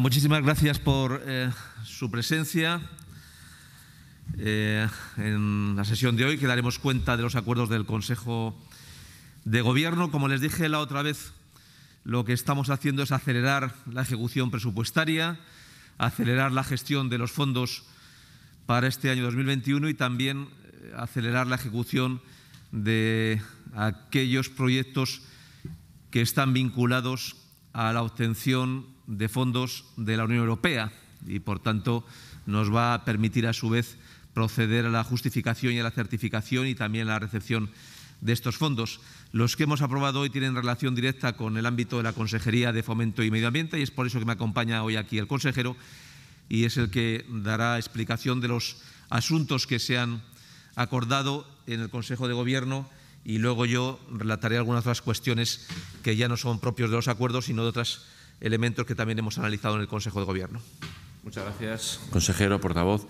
Muchísimas gracias por eh, su presencia. Eh, en la sesión de hoy que daremos cuenta de los acuerdos del Consejo de Gobierno. Como les dije la otra vez, lo que estamos haciendo es acelerar la ejecución presupuestaria, acelerar la gestión de los fondos para este año 2021 y también eh, acelerar la ejecución de aquellos proyectos que están vinculados a la obtención de fondos de la Unión Europea y, por tanto, nos va a permitir, a su vez, proceder a la justificación y a la certificación y también a la recepción de estos fondos. Los que hemos aprobado hoy tienen relación directa con el ámbito de la Consejería de Fomento y Medio Ambiente y es por eso que me acompaña hoy aquí el consejero y es el que dará explicación de los asuntos que se han acordado en el Consejo de Gobierno y luego yo relataré algunas otras cuestiones que ya no son propios de los acuerdos, sino de otras elementos que también hemos analizado en el Consejo de Gobierno. Muchas gracias, consejero, portavoz.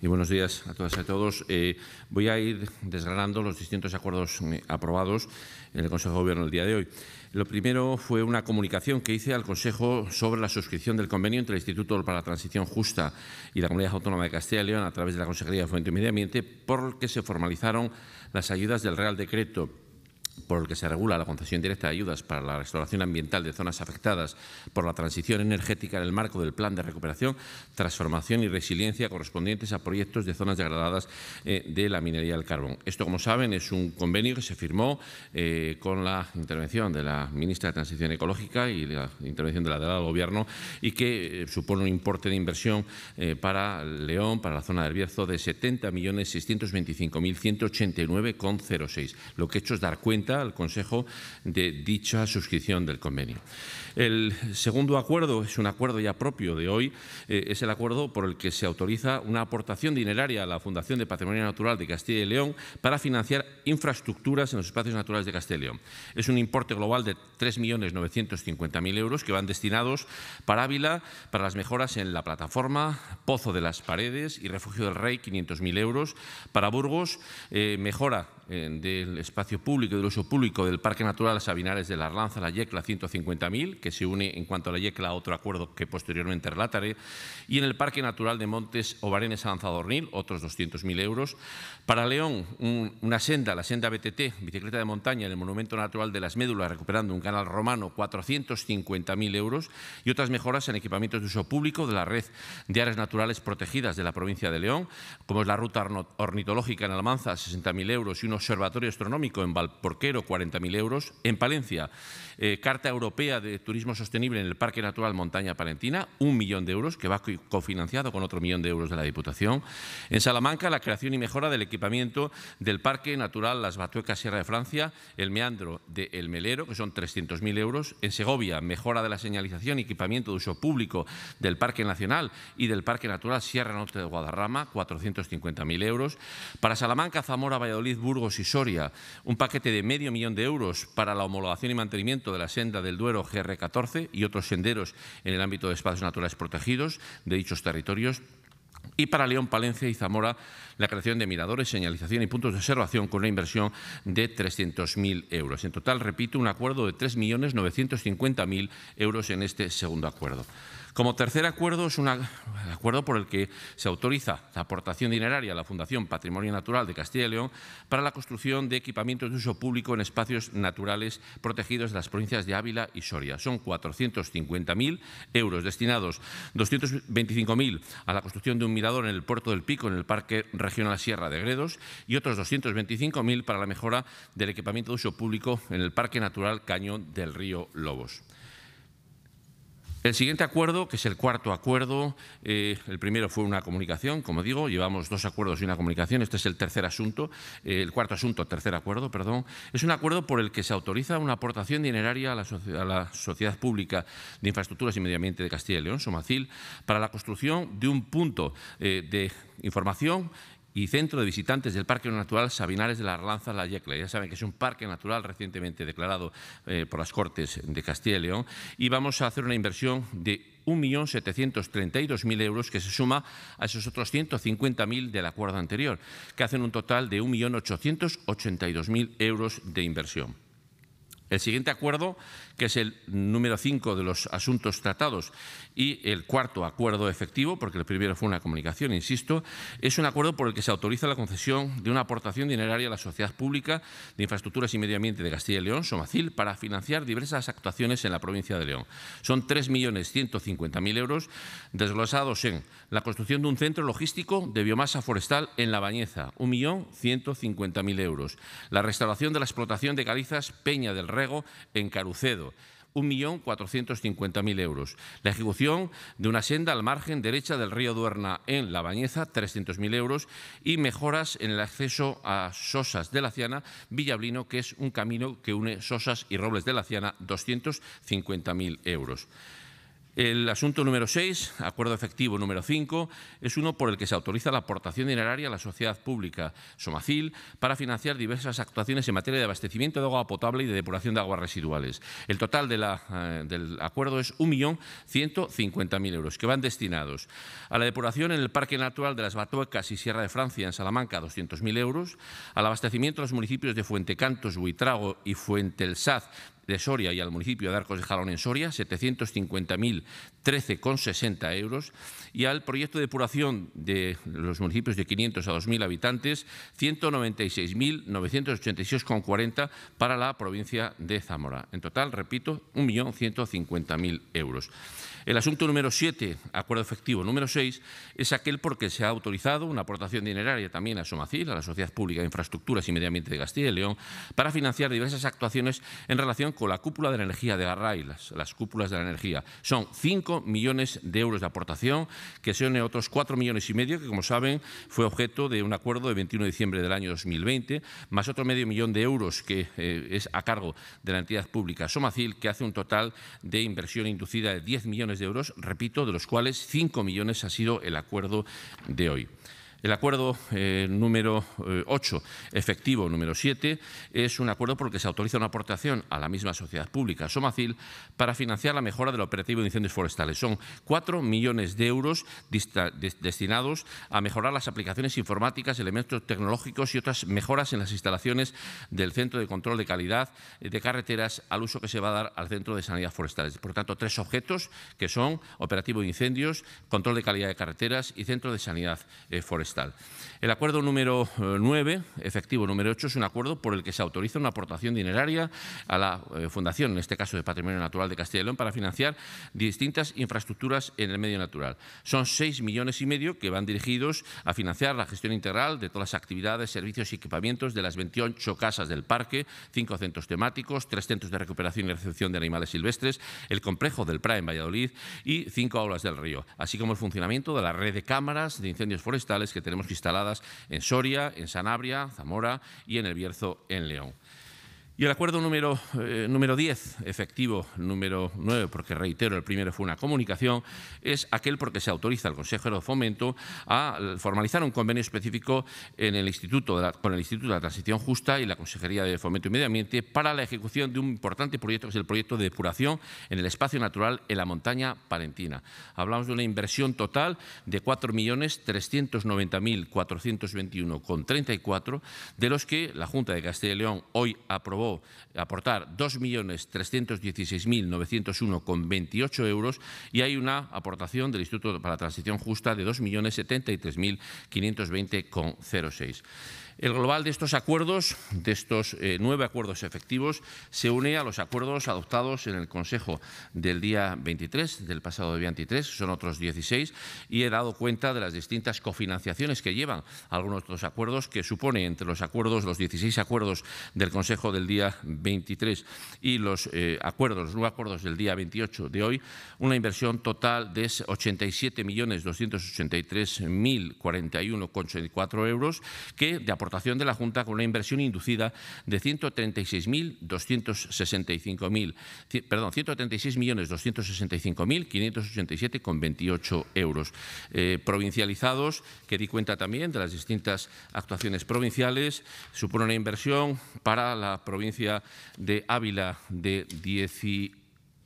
Y buenos días a todas y a todos. Eh, voy a ir desgranando los distintos acuerdos eh, aprobados en el Consejo de Gobierno el día de hoy. Lo primero fue una comunicación que hice al Consejo sobre la suscripción del convenio entre el Instituto para la Transición Justa y la Comunidad Autónoma de Castilla y León a través de la Consejería de Fuente y Medio Ambiente, por el que se formalizaron las ayudas del Real Decreto por el que se regula la concesión directa de ayudas para la restauración ambiental de zonas afectadas por la transición energética en el marco del Plan de Recuperación, Transformación y Resiliencia correspondientes a proyectos de zonas degradadas eh, de la minería del carbón. Esto, como saben, es un convenio que se firmó eh, con la intervención de la ministra de Transición Ecológica y la intervención de la de del Gobierno y que eh, supone un importe de inversión para León, para la zona del Bierzo, de 70.625.189,06. Lo que he hecho es dar cuenta al Consejo de dicha suscripción del convenio. El segundo acuerdo es un acuerdo ya propio de hoy, eh, es el acuerdo por el que se autoriza una aportación dineraria a la Fundación de Patrimonio Natural de Castilla y León para financiar infraestructuras en los espacios naturales de Castilla y León. Es un importe global de 3.950.000 euros que van destinados para Ávila, para las mejoras en la plataforma, Pozo de las Paredes y Refugio del Rey, 500.000 euros, para Burgos, eh, mejora del espacio público, del uso público del Parque Natural Sabinares de la Arlanza, la Yecla 150.000, que se une en cuanto a la Yecla a otro acuerdo que posteriormente relataré, y en el Parque Natural de Montes Ovarenes Lanzadornil, otros 200.000 euros. Para León, una senda, la senda BTT, bicicleta de montaña en el Monumento Natural de las Médulas, recuperando un canal romano, 450.000 euros, y otras mejoras en equipamientos de uso público de la red de áreas naturales protegidas de la provincia de León, como es la ruta ornitológica en Almanza, 60.000 euros y unos observatorio astronómico en Valporquero 40.000 euros, en Palencia eh, carta Europea de Turismo Sostenible en el Parque Natural Montaña Palentina, un millón de euros, que va cofinanciado con otro millón de euros de la Diputación. En Salamanca, la creación y mejora del equipamiento del Parque Natural Las Batuecas Sierra de Francia, el Meandro de El Melero, que son 300.000 euros. En Segovia, mejora de la señalización y equipamiento de uso público del Parque Nacional y del Parque Natural Sierra Norte de Guadarrama, 450.000 euros. Para Salamanca, Zamora, Valladolid, Burgos y Soria, un paquete de medio millón de euros para la homologación y mantenimiento de la senda del Duero GR14 y otros senderos en el ámbito de espacios naturales protegidos de dichos territorios y para León, Palencia y Zamora la creación de miradores, señalización y puntos de observación con una inversión de 300.000 euros. En total, repito, un acuerdo de 3.950.000 euros en este segundo acuerdo. Como tercer acuerdo es un acuerdo por el que se autoriza la aportación dineraria a la Fundación Patrimonio Natural de Castilla y León para la construcción de equipamientos de uso público en espacios naturales protegidos de las provincias de Ávila y Soria. Son 450.000 euros destinados 225.000 a la construcción de un mirador en el puerto del Pico, en el Parque Regional Sierra de Gredos, y otros 225.000 para la mejora del equipamiento de uso público en el Parque Natural Cañón del Río Lobos. El siguiente acuerdo, que es el cuarto acuerdo, eh, el primero fue una comunicación, como digo, llevamos dos acuerdos y una comunicación, este es el tercer asunto, eh, el cuarto asunto, tercer acuerdo, perdón, es un acuerdo por el que se autoriza una aportación dineraria a la, Sociedad Pública de Infraestructuras y Medio Ambiente de Castilla y León, Somacil, para la construcción de un punto eh, de información y Centro de Visitantes del Parque Natural Sabinares de la Arlanza La Yecla. Ya saben que es un parque natural recientemente declarado eh, por las Cortes de Castilla y León y vamos a hacer una inversión de 1.732.000 euros, que se suma a esos otros 150.000 del acuerdo anterior, que hacen un total de 1.882.000 euros de inversión. El siguiente acuerdo que es el número 5 de los asuntos tratados, y el cuarto acuerdo efectivo, porque el primero fue una comunicación, insisto, es un acuerdo por el que se autoriza la concesión de una aportación dineraria a la Sociedad Pública de Infraestructuras y Medio Ambiente de Castilla y León, Somacil, para financiar diversas actuaciones en la provincia de León. Son 3.150.000 euros desglosados en la construcción de un centro logístico de biomasa forestal en La Bañeza, 1.150.000 euros, la restauración de la explotación de calizas Peña del Rego en Carucedo, 1.450.000 euros. La ejecución de una senda al margen derecha del río Duerna en La Bañeza, 300.000 euros. Y mejoras en el acceso a Sosas de la Ciana, Villablino, que es un camino que une Sosas y Robles de la Ciana, 250.000 euros. El asunto número 6, acuerdo efectivo número 5, es uno por el que se autoriza la aportación dineraria a la sociedad pública Somacil para financiar diversas actuaciones en materia de abastecimiento de agua potable y de depuración de aguas residuales. El total de la, eh, del acuerdo es 1.150.000 euros, que van destinados a la depuración en el Parque Natural de las Batuecas y Sierra de Francia, en Salamanca, 200.000 euros, al abastecimiento de los municipios de Fuentecantos, Buitrago y Fuente saz de Soria y al municipio de Arcos de Jalón en Soria, 750.013,60 euros, y al proyecto de depuración de los municipios de 500 a 2.000 habitantes, 196.986,40 para la provincia de Zamora. En total, repito, 1.150.000 euros. El asunto número 7, acuerdo efectivo número 6, es aquel por que se ha autorizado una aportación dineraria también a Somacil, a la Sociedad Pública de Infraestructuras y Medio Ambiente de Castilla y León, para financiar diversas actuaciones en relación con la cúpula de la energía de Garray, las, las cúpulas de la energía. Son 5 millones de euros de aportación, que se otros 4 millones y medio, que como saben fue objeto de un acuerdo de 21 de diciembre del año 2020, más otro medio millón de euros que eh, es a cargo de la entidad pública Somacil, que hace un total de inversión inducida de 10 millones de euros, repito, de los cuales 5 millones ha sido el acuerdo de hoy. El acuerdo eh, número 8, eh, efectivo número 7, es un acuerdo porque se autoriza una aportación a la misma sociedad pública, Somacil, para financiar la mejora del operativo de incendios forestales. Son 4 millones de euros destinados a mejorar las aplicaciones informáticas, elementos tecnológicos y otras mejoras en las instalaciones del Centro de Control de Calidad eh, de Carreteras al uso que se va a dar al Centro de Sanidad forestal. Por tanto, tres objetos que son operativo de incendios, control de calidad de carreteras y Centro de Sanidad Forestal. El acuerdo número 9, eh, efectivo número 8, es un acuerdo por el que se autoriza una aportación dineraria a la eh, Fundación, en este caso de Patrimonio Natural de Castilla y León, para financiar distintas infraestructuras en el medio natural. Son 6 millones y medio que van dirigidos a financiar la gestión integral de todas las actividades, servicios y equipamientos de las 28 casas del parque, cinco centros temáticos, ...tres centros de recuperación y recepción de animales silvestres, el complejo del PRA en Valladolid y cinco aulas del río, así como el funcionamiento de la red de cámaras de incendios forestales que tenemos instaladas en Soria, en Sanabria, Zamora y en El Bierzo, en León. Y el acuerdo número, eh, número 10, efectivo número 9, porque reitero, el primero fue una comunicación, es aquel porque se autoriza al consejero de fomento a formalizar un convenio específico en el Instituto con el Instituto de la Transición Justa y la Consejería de Fomento y Medio Ambiente para la ejecución de un importante proyecto que es el proyecto de depuración en el espacio natural en la montaña palentina. Hablamos de una inversión total de 4.390.421,34, de los que la Junta de Castilla y León hoy aprobó aportar 2.316.901,28 euros y hay una aportación del Instituto para la Transición Justa de 2.073.520,06. El global de estos acuerdos, de estos eh, nueve acuerdos efectivos, se une a los acuerdos adoptados en el Consejo del día 23, del pasado día 23, son otros 16, y he dado cuenta de las distintas cofinanciaciones que llevan algunos de los acuerdos, que supone entre los acuerdos, los 16 acuerdos del Consejo del día 23 y los eh, acuerdos, los nueve acuerdos del día 28 de hoy, una inversión total de 87.283.041,84 euros que de aportación de la Junta con una inversión inducida de 136.265.000, perdón, 136.265.587,28 euros. Eh, provincializados, que di cuenta también de las distintas actuaciones provinciales, supone una inversión para la provincia de Ávila de 18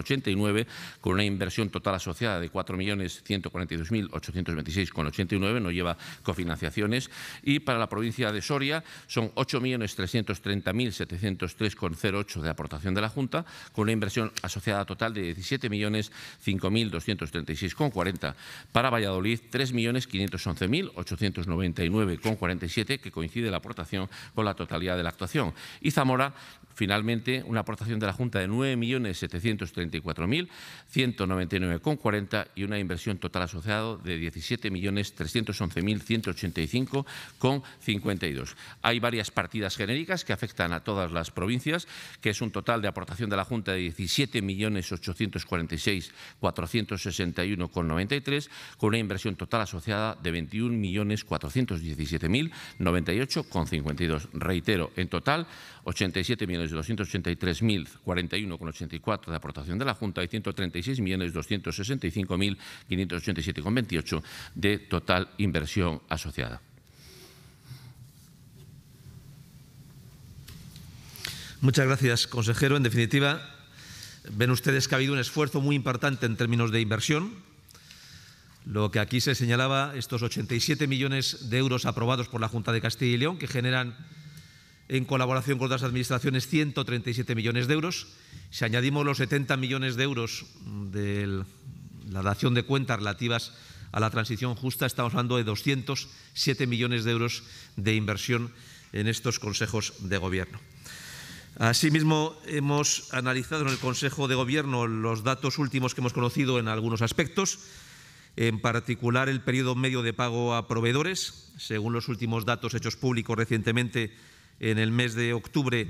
89, con una inversión total asociada de 4.142.826,89, no lleva cofinanciaciones, y para la provincia de Soria son 8.330.703,08 de aportación de la Junta, con una inversión asociada total de 17.005.236,40. Para Valladolid, 3.511.899,47, que coincide la aportación con la totalidad de la actuación. Y Zamora, Finalmente una aportación de la Junta de nueve millones setecientos treinta y cuatro mil ciento noventa y nueve con cuarenta y una inversión total asociado de diecisiete millones trescientos once mil ciento ochenta y cinco con cincuenta y dos. Hay varias partidas genéricas que afectan a todas las provincias, que es un total de aportación de la Junta de diecisiete millones ochocientos cuarenta y seis cuatrocientos sesenta y uno con noventa y tres con una inversión total asociada de 21 millones cuatrocientos diecisiete mil noventa y ocho con cincuenta y dos. Reitero, en total ochenta y siete de 283.041,84 de aportación de la Junta y 136.265.587,28 de total inversión asociada. Muchas gracias, consejero. En definitiva, ven ustedes que ha habido un esfuerzo muy importante en términos de inversión. Lo que aquí se señalaba, estos 87 millones de euros aprobados por la Junta de Castilla y León, que generan en colaboración con otras administraciones 137 millones de euros. Si añadimos los 70 millones de euros de la dación de cuentas relativas a la transición justa, estamos hablando de 207 millones de euros de inversión en estos consejos de gobierno. Asimismo, hemos analizado en el Consejo de Gobierno los datos últimos que hemos conocido en algunos aspectos, en particular el periodo medio de pago a proveedores. Según los últimos datos hechos públicos recientemente, en el mes de octubre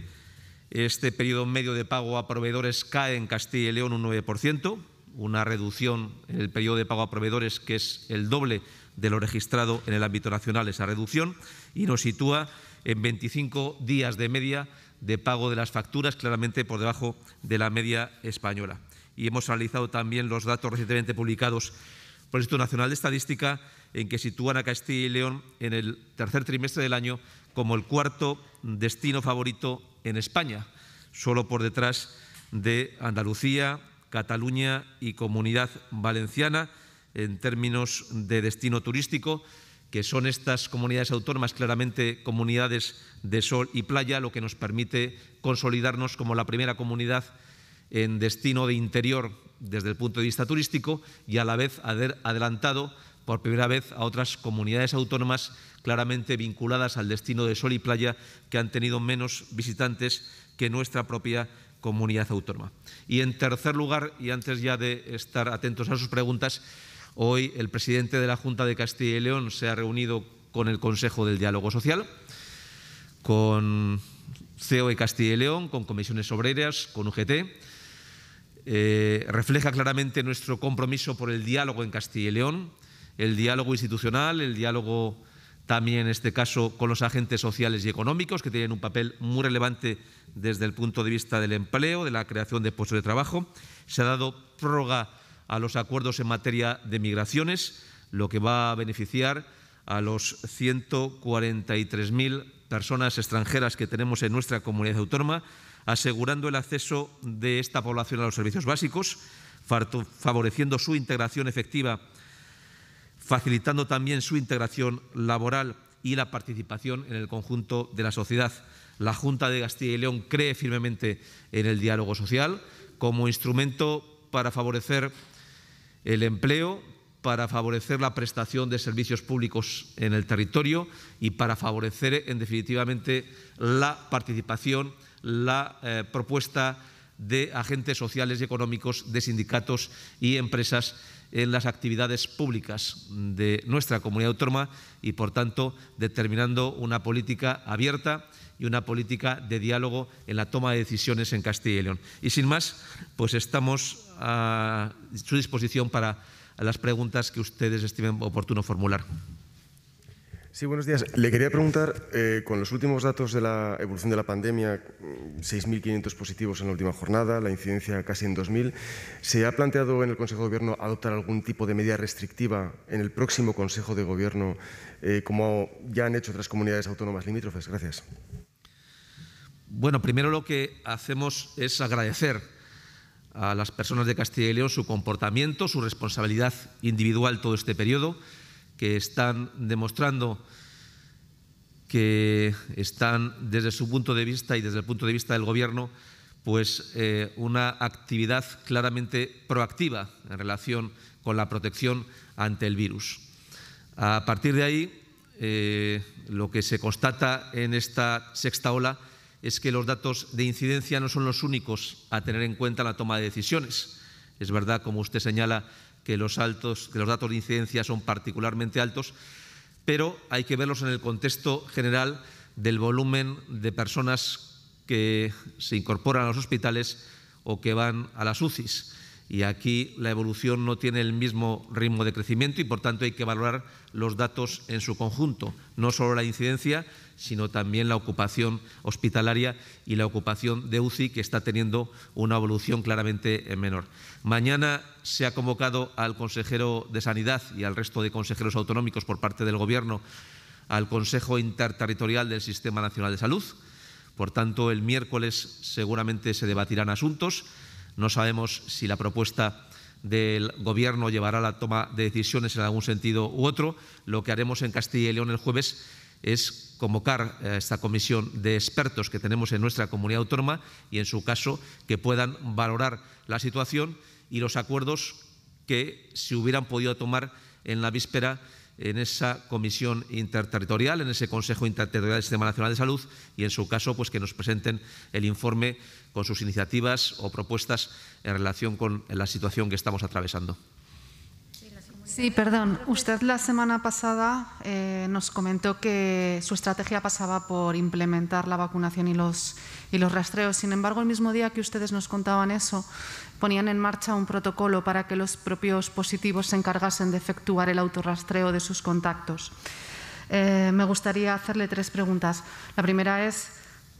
este periodo medio de pago a proveedores cae en Castilla y León un 9%, una reducción en el periodo de pago a proveedores que es el doble de lo registrado en el ámbito nacional, esa reducción, y nos sitúa en 25 días de media de pago de las facturas, claramente por debajo de la media española. Y hemos analizado también los datos recientemente publicados por el Instituto Nacional de Estadística, en que sitúan a Castilla y León en el tercer trimestre del año como el cuarto destino favorito en España, solo por detrás de Andalucía, Cataluña y Comunidad Valenciana en términos de destino turístico, que son estas comunidades autónomas claramente comunidades de sol y playa, lo que nos permite consolidarnos como la primera comunidad en destino de interior desde el punto de vista turístico y a la vez haber adelantado por primera vez a otras comunidades autónomas claramente vinculadas al destino de sol y playa que han tenido menos visitantes que nuestra propia comunidad autónoma. Y en tercer lugar, y antes ya de estar atentos a sus preguntas, hoy el presidente de la Junta de Castilla y León se ha reunido con el Consejo del Diálogo Social, con CEO de Castilla y León, con comisiones obreras, con UGT. Eh, refleja claramente nuestro compromiso por el diálogo en Castilla y León, el diálogo institucional, el diálogo también en este caso con los agentes sociales y económicos, que tienen un papel muy relevante desde el punto de vista del empleo, de la creación de puestos de trabajo. Se ha dado prórroga a los acuerdos en materia de migraciones, lo que va a beneficiar a los 143.000 personas extranjeras que tenemos en nuestra comunidad autónoma, asegurando el acceso de esta población a los servicios básicos, favoreciendo su integración efectiva facilitando también su integración laboral y la participación en el conjunto de la sociedad. La Junta de Castilla y León cree firmemente en el diálogo social como instrumento para favorecer el empleo, para favorecer la prestación de servicios públicos en el territorio y para favorecer, en definitivamente, la participación, la eh, propuesta de agentes sociales y económicos, de sindicatos y empresas en las actividades públicas de nuestra comunidad autónoma y, por tanto, determinando una política abierta y una política de diálogo en la toma de decisiones en Castilla y León. Y sin más, pues estamos a su disposición para las preguntas que ustedes estimen oportuno formular. Sí, buenos días. Le quería preguntar, eh, con los últimos datos de la evolución de la pandemia, 6.500 mm, positivos en la última jornada, la incidencia casi en 2.000, ¿se ha planteado en el Consejo de Gobierno adoptar algún tipo de medida restrictiva en el próximo Consejo de Gobierno, eh, como ya han hecho otras comunidades autónomas limítrofes? Gracias. Bueno, primero lo que hacemos es agradecer a las personas de Castilla y León su comportamiento, su responsabilidad individual todo este periodo que están demostrando que están desde su punto de vista y desde el punto de vista del Gobierno pues eh, una actividad claramente proactiva en relación con la protección ante el virus. A partir de ahí, eh, lo que se constata en esta sexta ola es que los datos de incidencia no son los únicos a tener en cuenta en la toma de decisiones. Es verdad, como usted señala, que los, altos, que los datos de incidencia son particularmente altos, pero hay que verlos en el contexto general del volumen de personas que se incorporan a los hospitales o que van a las UCIs y aquí la evolución no tiene el mismo ritmo de crecimiento y por tanto hay que valorar los datos en su conjunto, no solo la incidencia, sino también la ocupación hospitalaria y la ocupación de UCI, que está teniendo una evolución claramente menor. Mañana se ha convocado al consejero de Sanidad y al resto de consejeros autonómicos por parte del Gobierno al Consejo Interterritorial del Sistema Nacional de Salud. Por tanto, el miércoles seguramente se debatirán asuntos. No sabemos si la propuesta del Gobierno llevará a la toma de decisiones en algún sentido u otro. Lo que haremos en Castilla y León el jueves es convocar a esta comisión de expertos que tenemos en nuestra comunidad autónoma y, en su caso, que puedan valorar la situación y los acuerdos que se hubieran podido tomar en la víspera en esa comisión interterritorial, en ese Consejo Interterritorial del Sistema Nacional de Salud y, en su caso, pues que nos presenten el informe con sus iniciativas o propuestas en relación con la situación que estamos atravesando. Sí, perdón. Usted la semana pasada eh, nos comentó que su estrategia pasaba por implementar la vacunación y los, y los rastreos. Sin embargo, el mismo día que ustedes nos contaban eso, ponían en marcha un protocolo para que los propios positivos se encargasen de efectuar el autorrastreo de sus contactos. Eh, me gustaría hacerle tres preguntas. La primera es,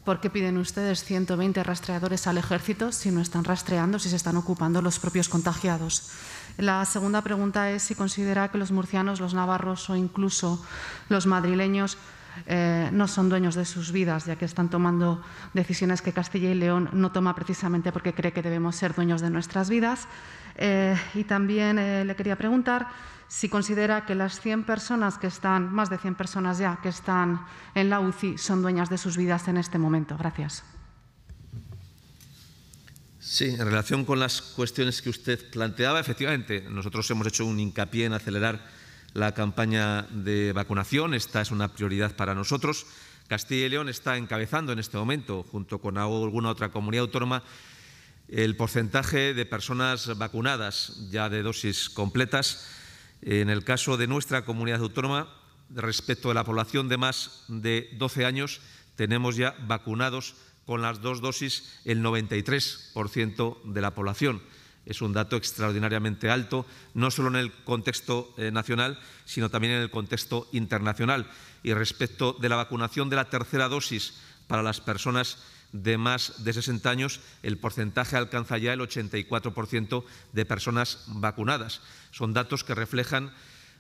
¿Por qué piden ustedes 120 rastreadores al ejército si no están rastreando, si se están ocupando los propios contagiados? La segunda pregunta es si considera que los murcianos, los navarros o incluso los madrileños eh, no son dueños de sus vidas, ya que están tomando decisiones que Castilla y León no toma precisamente porque cree que debemos ser dueños de nuestras vidas. Eh, y también eh, le quería preguntar si considera que las 100 personas que están, más de 100 personas ya, que están en la UCI son dueñas de sus vidas en este momento. Gracias. Sí, en relación con las cuestiones que usted planteaba, efectivamente, nosotros hemos hecho un hincapié en acelerar la campaña de vacunación. Esta es una prioridad para nosotros. Castilla y León está encabezando en este momento, junto con alguna otra comunidad autónoma, el porcentaje de personas vacunadas ya de dosis completas. En el caso de nuestra comunidad autónoma, respecto de la población de más de 12 años, tenemos ya vacunados con las dos dosis el 93% de la población es un dato extraordinariamente alto, no solo en el contexto eh, nacional, sino también en el contexto internacional. Y respecto de la vacunación de la tercera dosis para las personas de más de 60 años, el porcentaje alcanza ya el 84% de personas vacunadas. Son datos que reflejan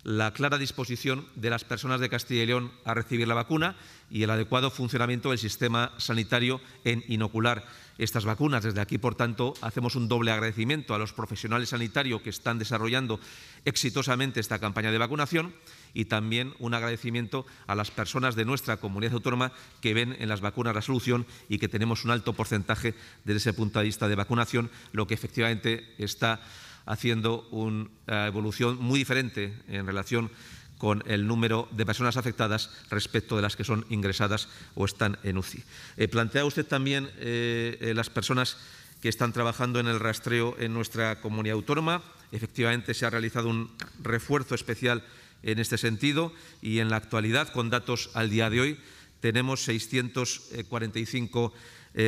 la clara disposición de las personas de Castilla y León a recibir la vacuna y el adecuado funcionamiento del sistema sanitario en inocular estas vacunas. Desde aquí, por tanto, hacemos un doble agradecimiento a los profesionales sanitarios que están desarrollando exitosamente esta campaña de vacunación y también un agradecimiento a las personas de nuestra comunidad autónoma que ven en las vacunas la solución y que tenemos un alto porcentaje desde ese punto de vista de vacunación, lo que efectivamente está haciendo una eh, evolución muy diferente en relación con el número de personas afectadas respecto de las que son ingresadas o están en UCI. Eh, plantea usted también eh, las personas que están trabajando en el rastreo en nuestra comunidad autónoma. Efectivamente, se ha realizado un refuerzo especial en este sentido y en la actualidad, con datos al día de hoy, tenemos 645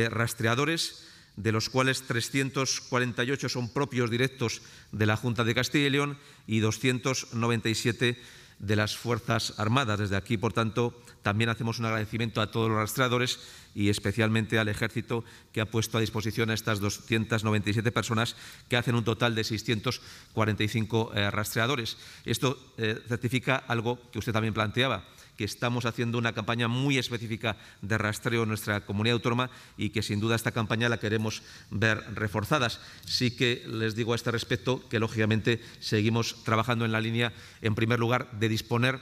rastreadores de los cuales 348 son propios directos de la Junta de Castilla y León y 297 de las Fuerzas Armadas. Desde aquí, por tanto, también hacemos un agradecimiento a todos los rastreadores y especialmente al Ejército que ha puesto a disposición a estas 297 personas que hacen un total de 645 eh, rastreadores. Esto eh, certifica algo que usted también planteaba que estamos haciendo una campaña muy específica de rastreo en nuestra comunidad autónoma y que sin duda esta campaña la queremos ver reforzadas. Sí que les digo a este respecto que lógicamente seguimos trabajando en la línea, en primer lugar, de disponer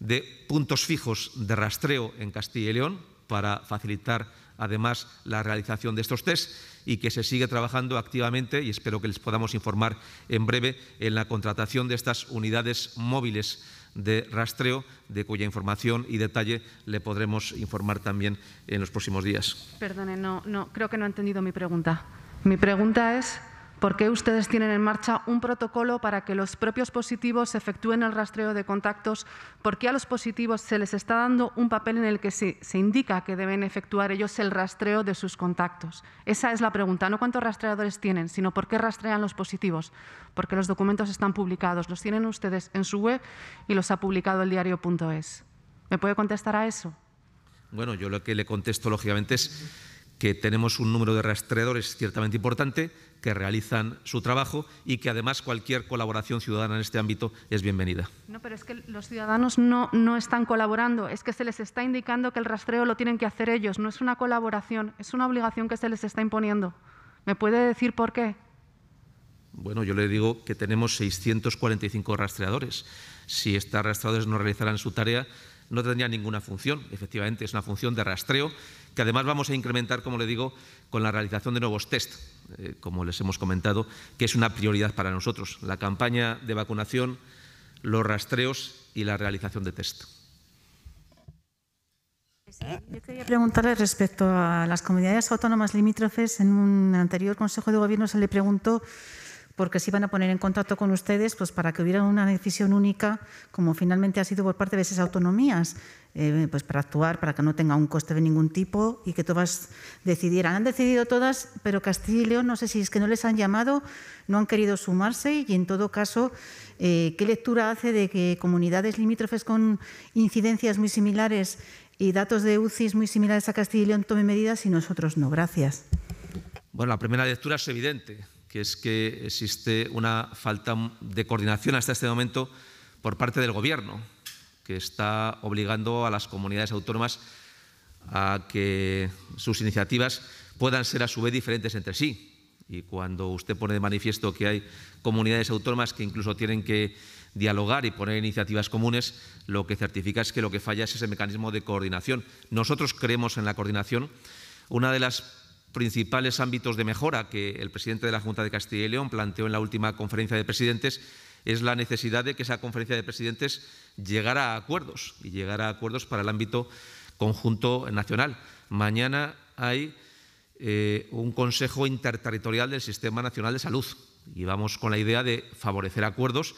de puntos fijos de rastreo en Castilla y León para facilitar además la realización de estos test y que se sigue trabajando activamente y espero que les podamos informar en breve en la contratación de estas unidades móviles de rastreo, de cuya información y detalle le podremos informar también en los próximos días. Perdone, no, no, creo que no ha entendido mi pregunta. Mi pregunta es ¿Por qué ustedes tienen en marcha un protocolo para que los propios positivos efectúen el rastreo de contactos? ¿Por qué a los positivos se les está dando un papel en el que se, indica que deben efectuar ellos el rastreo de sus contactos? Esa es la pregunta, no cuántos rastreadores tienen, sino por qué rastrean los positivos. Porque los documentos están publicados, los tienen ustedes en su web y los ha publicado el diario.es. ¿Me puede contestar a eso? Bueno, yo lo que le contesto, lógicamente, es que tenemos un número de rastreadores ciertamente importante, que realizan su trabajo y que además cualquier colaboración ciudadana en este ámbito es bienvenida. No, pero es que los ciudadanos no, no están colaborando, es que se les está indicando que el rastreo lo tienen que hacer ellos, no es una colaboración, es una obligación que se les está imponiendo. ¿Me puede decir por qué? Bueno, yo le digo que tenemos 645 rastreadores. Si estos rastreadores no realizarán su tarea, no tendría ninguna función. Efectivamente, es una función de rastreo que además vamos a incrementar, como le digo, con la realización de nuevos test, eh, como les hemos comentado, que es una prioridad para nosotros, la campaña de vacunación, los rastreos y la realización de test. Yo quería preguntarle respecto a las comunidades autónomas limítrofes. En un anterior Consejo de Gobierno se le preguntó porque se iban a poner en contacto con ustedes pues, para que hubiera una decisión única, como finalmente ha sido por parte de esas autonomías, eh, pues para actuar, para que no tenga un coste de ningún tipo y que todas decidieran. Han decidido todas, pero Castilla y León, no sé si es que no les han llamado, no han querido sumarse y en todo caso, eh, ¿qué lectura hace de que comunidades limítrofes con incidencias muy similares y datos de UCIs muy similares a Castilla y León tomen medidas y nosotros no? Gracias. Bueno, la primera lectura es evidente que es que existe una falta de coordinación hasta este momento por parte del Gobierno, que está obligando a las comunidades autónomas a que sus iniciativas puedan ser a su vez diferentes entre sí. Y cuando usted pone de manifiesto que hay comunidades autónomas que incluso tienen que dialogar y poner iniciativas comunes, lo que certifica es que lo que falla es ese mecanismo de coordinación. Nosotros creemos en la coordinación. Una de las principales ámbitos de mejora que el presidente de la Junta de Castilla y León planteó en la última conferencia de presidentes es la necesidad de que esa conferencia de presidentes llegara a acuerdos y llegara a acuerdos para el ámbito conjunto nacional. Mañana hay eh, un Consejo Interterritorial del Sistema Nacional de Salud y vamos con la idea de favorecer acuerdos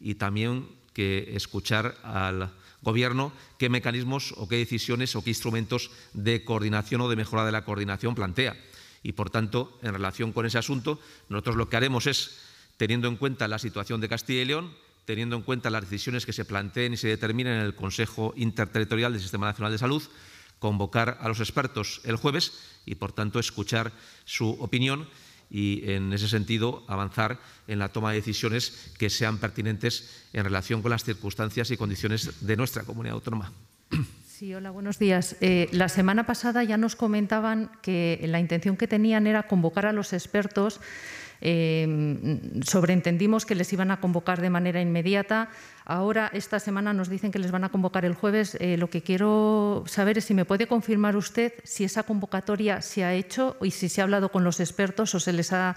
y también que escuchar al Gobierno qué mecanismos o qué decisiones o qué instrumentos de coordinación o de mejora de la coordinación plantea. Y, por tanto, en relación con ese asunto, nosotros lo que haremos es, teniendo en cuenta la situación de Castilla y León, teniendo en cuenta las decisiones que se planteen y se determinen en el Consejo Interterritorial del Sistema Nacional de Salud, convocar a los expertos el jueves y, por tanto, escuchar su opinión y, en ese sentido, avanzar en la toma de decisiones que sean pertinentes en relación con las circunstancias y condiciones de nuestra comunidad autónoma. Sí, hola, buenos días. Eh, la semana pasada ya nos comentaban que la intención que tenían era convocar a los expertos Em, sobreentendimos que les iban a convocar de manera inmediata. Ahora, esta semana nos dicen que les van a convocar el jueves. Eh, lo que quiero saber es si me puede confirmar usted si esa convocatoria se ha hecho y si se ha hablado con los expertos o se les ha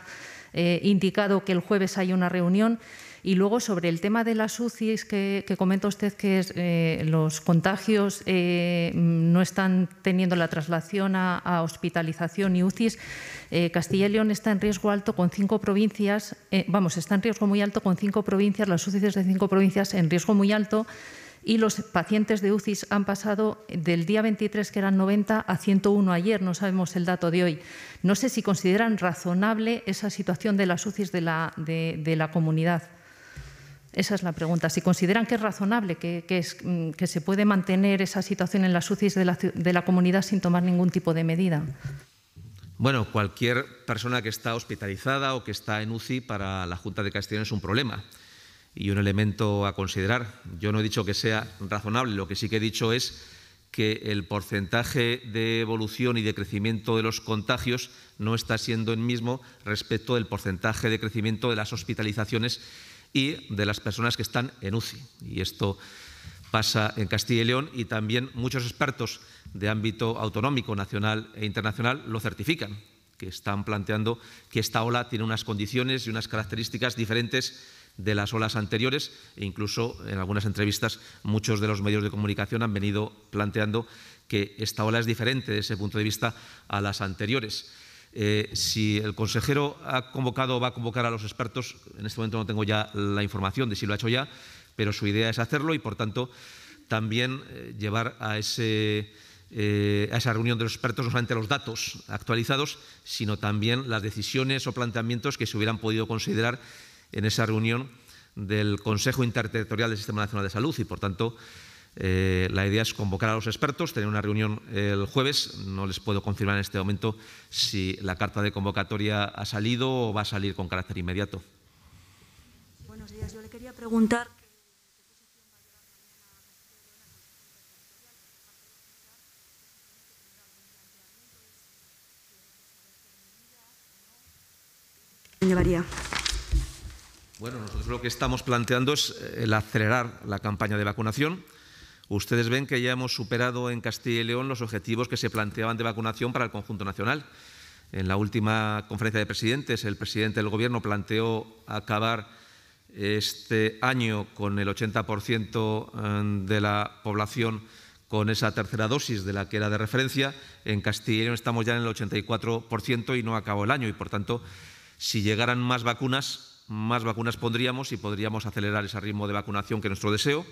eh, indicado que el jueves hay una reunión. Y luego sobre el tema de las UCIs que, comenta usted que eh, los contagios eh, no están teniendo la traslación a, hospitalización y UCIs, eh, Castilla y León está en riesgo alto con cinco provincias, vamos, está en riesgo muy alto con cinco provincias, las UCIs de cinco provincias en riesgo muy alto y los pacientes de UCIs han pasado del día 23, que eran 90, a 101 ayer, no sabemos el dato de hoy. No sé si consideran razonable esa situación de las UCIs de la comunidad. Esa es la pregunta. Si consideran que es razonable que, mm, se puede mantener esa situación en las UCIs de la, comunidad sin tomar ningún tipo de medida. Bueno, cualquier persona que está hospitalizada o que está en UCI para la Junta de Castellón es un problema y un elemento a considerar. Yo no he dicho que sea razonable, lo que sí que he dicho es que el porcentaje de evolución y de crecimiento de los contagios no está siendo el mismo respecto del porcentaje de crecimiento de las hospitalizaciones y de las personas que están en UCI. Y esto pasa en Castilla y León y también muchos expertos de ámbito autonómico, nacional e internacional lo certifican, que están planteando que esta ola tiene unas condiciones y unas características diferentes de las olas anteriores e incluso en algunas entrevistas muchos de los medios de comunicación han venido planteando que esta ola es diferente desde ese punto de vista a las anteriores. Eh, si el consejero ha convocado o va a convocar a los expertos, en este momento no tengo ya la información de si lo ha hecho ya, pero su idea es hacerlo y, por tanto, también eh, llevar a, eh, a esa reunión de los expertos no solamente los datos actualizados, sino también las decisiones o planteamientos que se hubieran podido considerar en esa reunión del Consejo Interterritorial del Sistema Nacional de Salud y, por tanto, eh, la idea es convocar a los expertos, tener una reunión el jueves. No les puedo confirmar en este momento si la carta de convocatoria ha salido o va a salir con carácter inmediato. Buenos días. Yo le quería preguntar llevaría? Bueno, nosotros lo que estamos planteando es eh, el acelerar la campaña de vacunación. Ustedes ven que ya hemos superado en Castilla y León los objetivos que se planteaban de vacunación para el conjunto nacional. En la última conferencia de presidentes, el presidente del Gobierno planteó acabar este año con el 80% eh, de la población con esa tercera dosis de la que era de referencia. En Castilla y León estamos ya en el 84% y no acabó el año. Y, por tanto, si llegaran más vacunas, más vacunas pondríamos y podríamos acelerar ese ritmo de vacunación que nuestro deseo.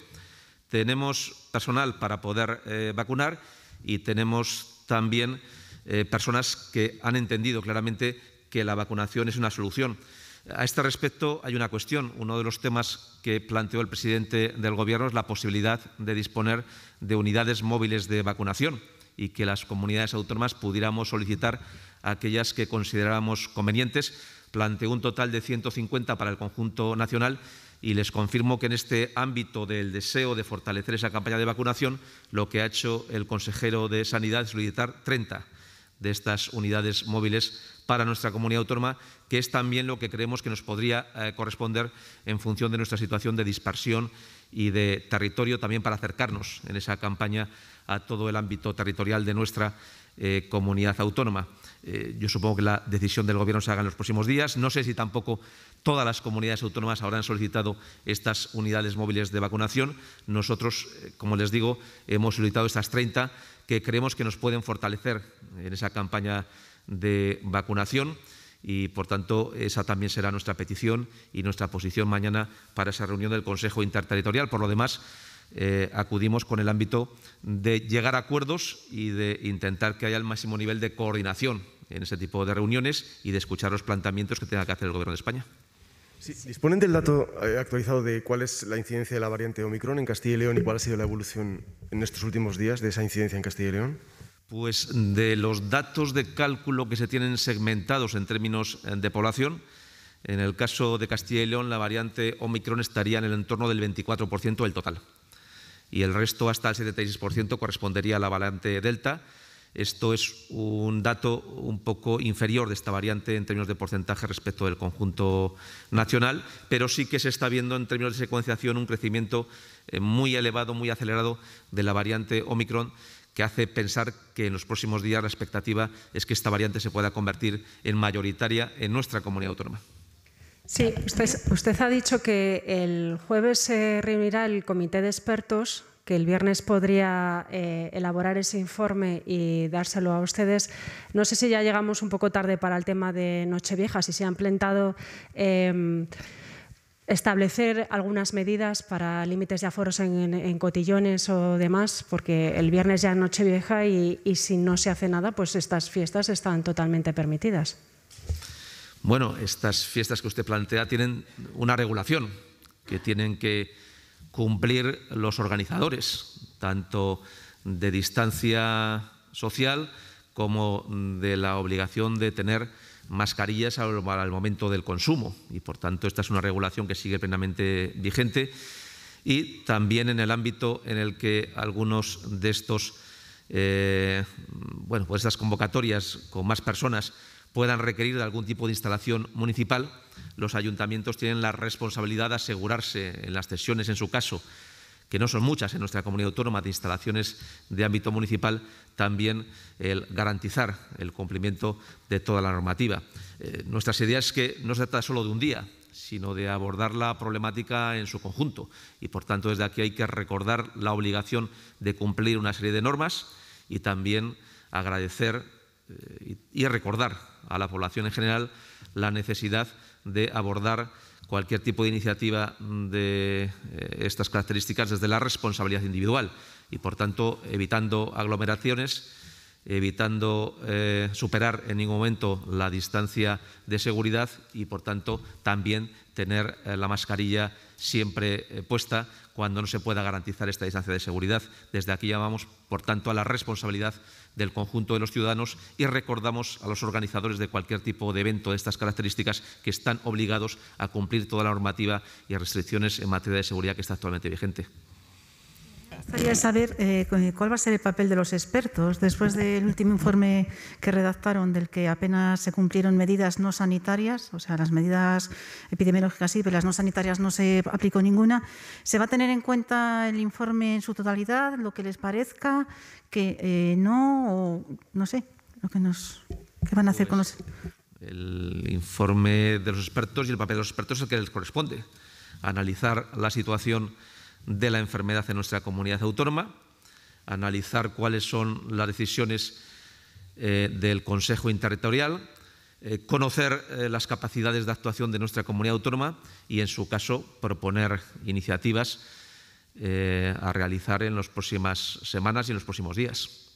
Tenemos personal para poder eh, vacunar y tenemos también eh, personas que han entendido claramente que la vacunación es una solución. A este respecto hay una cuestión. Uno de los temas que planteó el presidente del Gobierno es la posibilidad de disponer de unidades móviles de vacunación y que las comunidades autónomas pudiéramos solicitar aquellas que consideráramos convenientes. Planteó un total de 150 para el conjunto nacional y les confirmo que en este ámbito del deseo de fortalecer esa campaña de vacunación, lo que ha hecho el consejero de Sanidad es solicitar 30 de estas unidades móviles para nuestra comunidad autónoma, que es también lo que creemos que nos podría eh, corresponder en función de nuestra situación de dispersión y de territorio, también para acercarnos en esa campaña a todo el ámbito territorial de nuestra eh, comunidad autónoma. Eh, yo supongo que la decisión del Gobierno se haga en los próximos días. No sé si tampoco todas las comunidades autónomas habrán solicitado estas unidades móviles de vacunación. Nosotros, eh, como les digo, hemos solicitado estas 30 que creemos que nos pueden fortalecer en esa campaña de vacunación y, por tanto, esa también será nuestra petición y nuestra posición mañana para esa reunión del Consejo Interterritorial. Por lo demás, eh, acudimos con el ámbito de llegar a acuerdos y de intentar que haya el máximo nivel de coordinación en ese tipo de reuniones y de escuchar los planteamientos que tenga que hacer el Gobierno de España. ¿Disponen del dato eh, actualizado de cuál es la incidencia de la variante Omicron en Castilla y León y cuál ha sido la evolución en estos últimos días de esa incidencia en Castilla y León? Pues de los datos de cálculo que se tienen segmentados en términos eh, de población, en el caso de Castilla y León la variante Omicron estaría en el entorno del 24% del total y el resto hasta el 76% correspondería a la variante Delta esto es un dato un poco inferior de esta variante en términos de porcentaje respecto del conjunto nacional, pero sí que se está viendo en términos de secuenciación un crecimiento eh, muy elevado, muy acelerado de la variante Omicron que hace pensar que en los próximos días la expectativa es que esta variante se pueda convertir en mayoritaria en nuestra comunidad autónoma. Sí, usted, ha dicho que el jueves se reunirá el comité de expertos que el viernes podría eh, elaborar ese informe y dárselo a ustedes. No sé si ya llegamos un poco tarde para el tema de Nochevieja, si se han plantado em, establecer algunas medidas para límites de aforos en, cotillones o demás, porque el viernes ya es Nochevieja y si no se hace nada, pues estas fiestas están totalmente permitidas. Bueno, estas fiestas que usted plantea tienen una regulación que tienen que cumplir los organizadores, tanto de distancia social como de la obligación de tener mascarillas al, momento del consumo. Y por tanto, esta es una regulación que sigue plenamente vigente. Y también en el ámbito en el que algunos de estos, eh, bueno, pues estas convocatorias con más personas puedan requerir de algún tipo de instalación municipal, los ayuntamientos tienen la responsabilidad de asegurarse en las cesiones, en su caso, que no son muchas en nuestra comunidad autónoma de instalaciones de ámbito municipal, también el garantizar el cumplimiento de toda la normativa. Nuestra eh, nuestras ideas es que no se trata solo de un día, sino de abordar la problemática en su conjunto. Y por tanto, desde aquí hay que recordar la obligación de cumplir una serie de normas y también agradecer eh, y recordar a la población en general la necesidad de abordar cualquier tipo de iniciativa de eh, estas características desde la responsabilidad individual y, por tanto, evitando aglomeraciones evitando eh, superar en ningún momento la distancia de seguridad y, por tanto, también tener eh, la mascarilla siempre eh, puesta cuando no se pueda garantizar esta distancia de seguridad. Desde aquí llamamos, por tanto, a la responsabilidad del conjunto de los ciudadanos y recordamos a los organizadores de cualquier tipo de evento de estas características que están obligados a cumplir toda la normativa y restricciones en materia de seguridad que está actualmente vigente gustaría saber eh, cuál va a ser el papel de los expertos después del último informe que redactaron del que apenas se cumplieron medidas no sanitarias, o sea, las medidas epidemiológicas sí, pero las no sanitarias no se aplicó ninguna. ¿Se va a tener en cuenta el informe en su totalidad, lo que les parezca, que eh, no, no sé, lo que nos... ¿Qué van a hacer con los...? Pues, el informe de los expertos y el papel de los expertos es el que les corresponde, analizar la situación de la enfermedad en nuestra comunidad autónoma, analizar cuáles son las decisiones eh, del Consejo Interterritorial, eh, conocer eh, las capacidades de actuación de nuestra comunidad autónoma y, en su caso, proponer iniciativas a realizar en las próximas semanas y en los próximos días.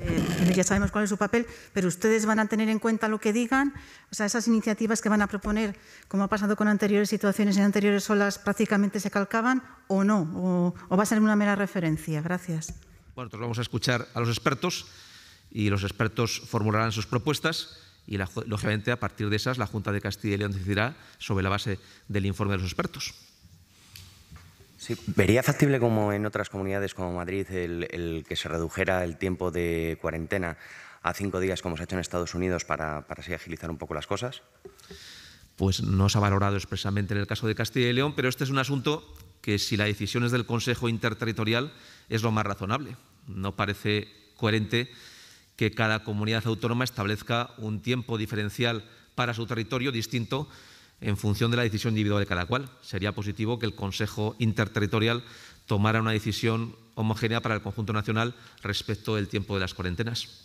Eh, ya sabemos cuál es su papel, pero ustedes van a tener en cuenta lo que digan, o sea, esas iniciativas que van a proponer, como ha pasado con anteriores situaciones en anteriores olas, prácticamente se calcaban o no, o, va a ser una mera referencia. Gracias. Bueno, nosotros pues vamos a escuchar a los expertos y los expertos formularán sus propuestas y, lógicamente, a partir de esas, la Junta de Castilla y León decidirá sobre la base del informe de los expertos. ¿Vería factible, como en otras comunidades como Madrid, el, que se redujera el tiempo de cuarentena a cinco días, como se ha hecho en Estados Unidos, para, para así agilizar un poco las cosas? Pues no se ha valorado expresamente en el caso de Castilla y León, pero este es un asunto que, si la decisión es del Consejo Interterritorial, es lo más razonable. No parece coherente que cada comunidad autónoma establezca un tiempo diferencial para su territorio distinto en función de la decisión individual de cada cual. Sería positivo que el Consejo Interterritorial tomara una decisión homogénea para el conjunto nacional respecto del tiempo de las cuarentenas.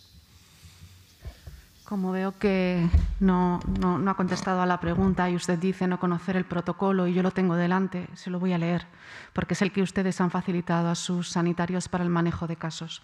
Como veo que no, ha contestado a la pregunta y usted dice no conocer el protocolo y yo lo tengo delante, se lo voy a leer, porque es el que ustedes han facilitado a sus sanitarios para el manejo de casos.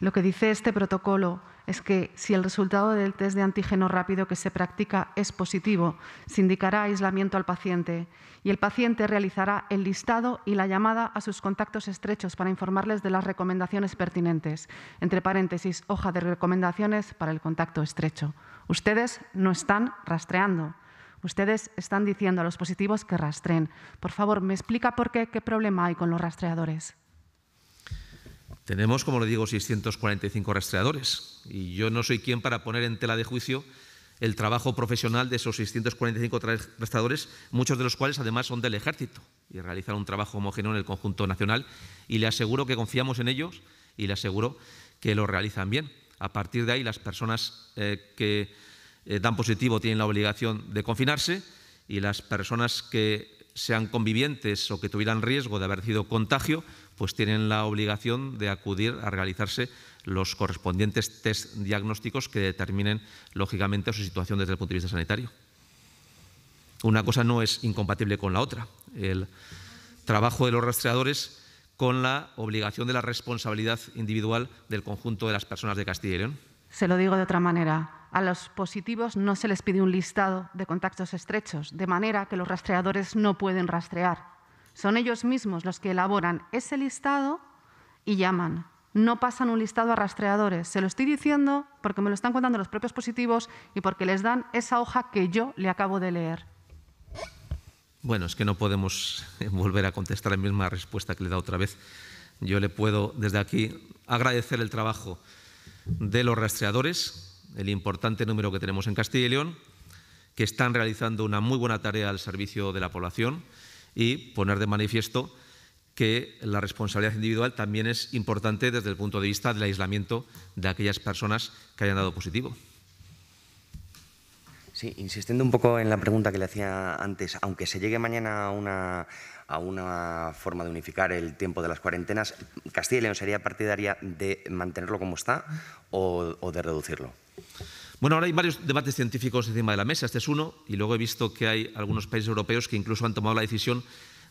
Lo que dice este protocolo es que si el resultado del test de antígeno rápido que se practica es positivo, se indicará aislamiento al paciente y el paciente realizará el listado y la llamada a sus contactos estrechos para informarles de las recomendaciones pertinentes. Entre paréntesis, hoja de recomendaciones para el contacto estrecho. Ustedes no están rastreando. Ustedes están diciendo a los positivos que rastreen. Por favor, ¿me explica por qué? ¿Qué problema hay con los rastreadores? Tenemos, como le digo, 645 rastreadores y yo no soy quien para poner en tela de juicio el trabajo profesional de esos 645 rastreadores, muchos de los cuales además son del ejército y realizan un trabajo homogéneo en el conjunto nacional y le aseguro que confiamos en ellos y le aseguro que lo realizan bien. A partir de ahí, las personas eh, que eh, dan positivo tienen la obligación de confinarse y las personas que sean convivientes o que tuvieran riesgo de haber sido contagio pues tienen la obligación de acudir a realizarse los correspondientes test diagnósticos que determinen, lógicamente, su situación desde el punto de vista sanitario. Una cosa no es incompatible con la otra. El trabajo de los rastreadores con la obligación de la responsabilidad individual del conjunto de las personas de Castilla y León. Se lo digo de otra manera. A los positivos no se les pide un listado de contactos estrechos, de manera que los rastreadores no pueden rastrear. Son ellos mismos los que elaboran ese listado y llaman. No pasan un listado a rastreadores. Se lo estoy diciendo porque me lo están contando los propios positivos y porque les dan esa hoja que yo le acabo de leer. Bueno, es que no podemos volver a contestar la misma respuesta que le da otra vez. Yo le puedo desde aquí agradecer el trabajo de los rastreadores, el importante número que tenemos en Castilla y León, que están realizando una muy buena tarea al servicio de la población y poner de manifiesto que la responsabilidad individual también es importante desde el punto de vista del aislamiento de aquellas personas que hayan dado positivo. Sí, insistiendo un poco en la pregunta que le hacía antes, aunque se llegue mañana a una, a una forma de unificar el tiempo de las cuarentenas, ¿Castilla y León sería partidaria de mantenerlo como está o, o de reducirlo? Bueno, ahora hay varios debates científicos encima de la mesa, este es uno, y luego he visto que hay algunos países europeos que incluso han tomado la decisión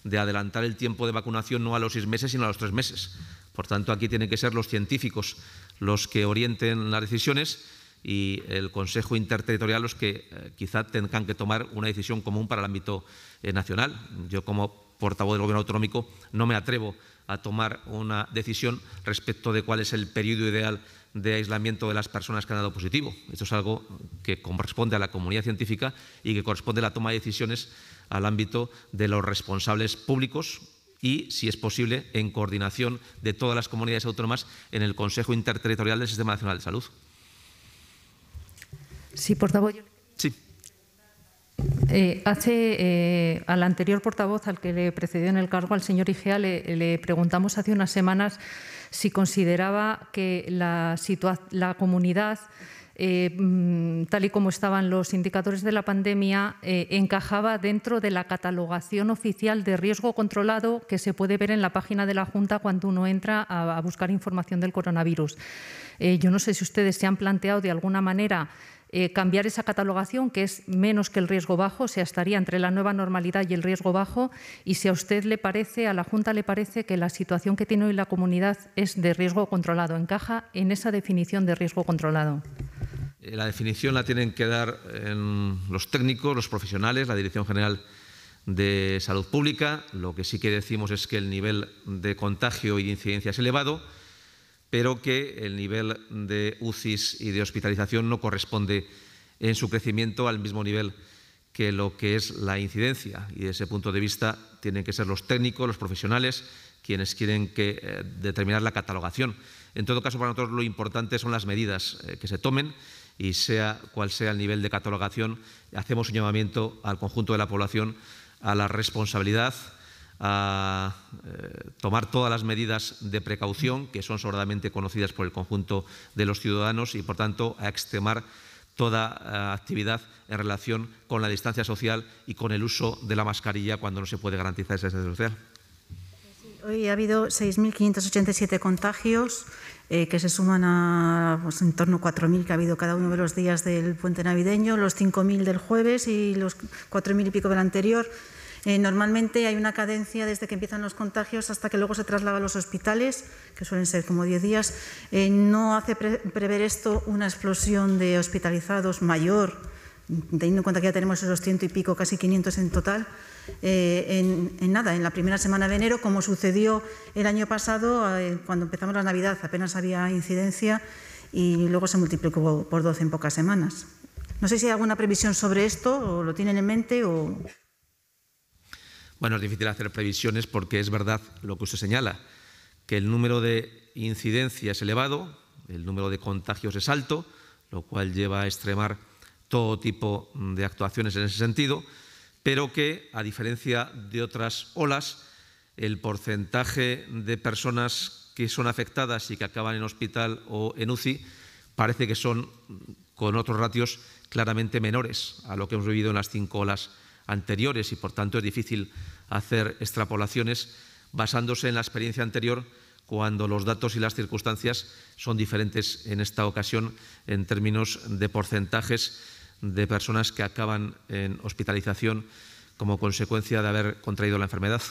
de adelantar el tiempo de vacunación no a los seis meses, sino a los tres meses. Por tanto, aquí tienen que ser los científicos los que orienten las decisiones y el Consejo Interterritorial los que eh, quizá tengan que tomar una decisión común para el ámbito eh, nacional. Yo como portavoz del Gobierno autonómico no me atrevo a tomar una decisión respecto de cuál es el periodo ideal de aislamiento de las personas que han dado positivo. Esto es algo que corresponde a la comunidad científica y que corresponde a la toma de decisiones al ámbito de los responsables públicos y, si es posible, en coordinación de todas las comunidades autónomas en el Consejo Interterritorial del Sistema Nacional de Salud. Sí, portavoz. Sí. Eh, hace eh, al anterior portavoz, al que le precedió en el cargo, al señor Igea, le preguntamos hace unas semanas si consideraba que la, la comunidad eh, mm, tal y como estaban los indicadores de la pandemia, eh, encajaba dentro de la catalogación oficial de riesgo controlado que se puede ver en la página de la Junta cuando uno entra a, buscar información del coronavirus. Eh, yo no sé si ustedes se han planteado de alguna manera eh, cambiar esa catalogación, que es menos que el riesgo bajo, se estaría entre la nueva normalidad y el riesgo bajo, y si a usted le parece, a la Junta le parece que la situación que tiene hoy la comunidad es de riesgo controlado, encaja en esa definición de riesgo controlado. Eh, la definición la tienen que dar em, los técnicos, los profesionales, la Dirección General de Salud Pública. Lo que sí que decimos es que el nivel de contagio y de incidencia es elevado pero que el nivel de UCIs y de hospitalización no corresponde en su crecimiento al mismo nivel que lo que es la incidencia. Y desde ese punto de vista tienen que ser los técnicos, los profesionales, quienes quieren que, eh, determinar la catalogación. En todo caso, para nosotros lo importante son las medidas eh, que se tomen y sea cual sea el nivel de catalogación, hacemos un llamamiento al conjunto de la población a la responsabilidad, a eh, tomar todas las medidas de precaución que son sobradamente conocidas por el conjunto de los ciudadanos y, por tanto, a extremar toda eh, actividad en relación con la distancia social y con el uso de la mascarilla cuando no se puede garantizar esa distancia social. Hoy ha habido 6.587 contagios eh, que se suman a pues, en torno a 4.000 que ha habido cada uno de los días del puente navideño, los 5.000 del jueves y los 4.000 y pico del anterior. Eh, normalmente hay una cadencia desde que empiezan los contagios hasta que luego se traslada a los hospitales, que suelen ser como 10 días. Eh, no hace prever esto una explosión de hospitalizados mayor, teniendo en cuenta que ya tenemos esos ciento y pico, casi 500 en total, eh, en, en, nada, en la primera semana de enero, como sucedió el año pasado, cuando empezamos la Navidad apenas había incidencia y luego se multiplicó por 12 en pocas semanas. No sé si hay alguna previsión sobre esto o lo tienen en mente o... Bueno, es difícil hacer previsiones porque es verdad lo que usted señala, que el número de incidencias es elevado, el número de contagios es alto, lo cual lleva a extremar todo tipo de actuaciones en ese sentido, pero que, a diferencia de otras olas, el porcentaje de personas que son afectadas y que acaban en hospital o en UCI parece que son, con otros ratios, claramente menores a lo que hemos vivido en las cinco olas anteriores y por tanto es difícil hacer extrapolaciones basándose en la experiencia anterior cuando los datos y las circunstancias son diferentes en esta ocasión en términos de porcentajes de personas que acaban en hospitalización como consecuencia de haber contraído la enfermedad.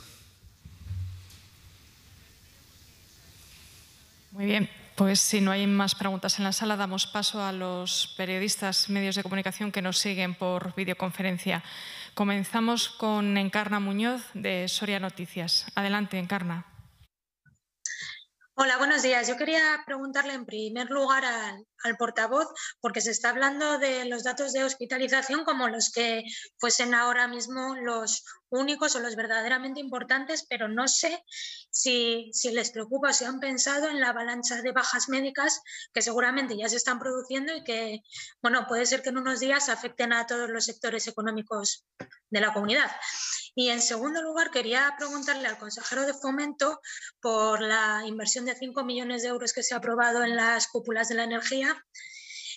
Muy bien, pues si no hay más preguntas en la sala, damos paso a los periodistas, medios de comunicación que nos siguen por videoconferencia. Comenzamos con Encarna Muñoz de Soria Noticias. Adelante, Encarna. Hola, buenos días. Yo quería preguntarle en primer lugar al, al portavoz porque se está hablando de los datos de hospitalización como los que fuesen ahora mismo los únicos o los verdaderamente importantes, pero no sé si, si les preocupa o si han pensado en la avalancha de bajas médicas que seguramente ya se están produciendo y que, bueno, puede ser que en unos días afecten a todos los sectores económicos de la comunidad. Y en segundo lugar, quería preguntarle al consejero de fomento por la inversión de 5 millones de euros que se ha aprobado en las cúpulas de la energía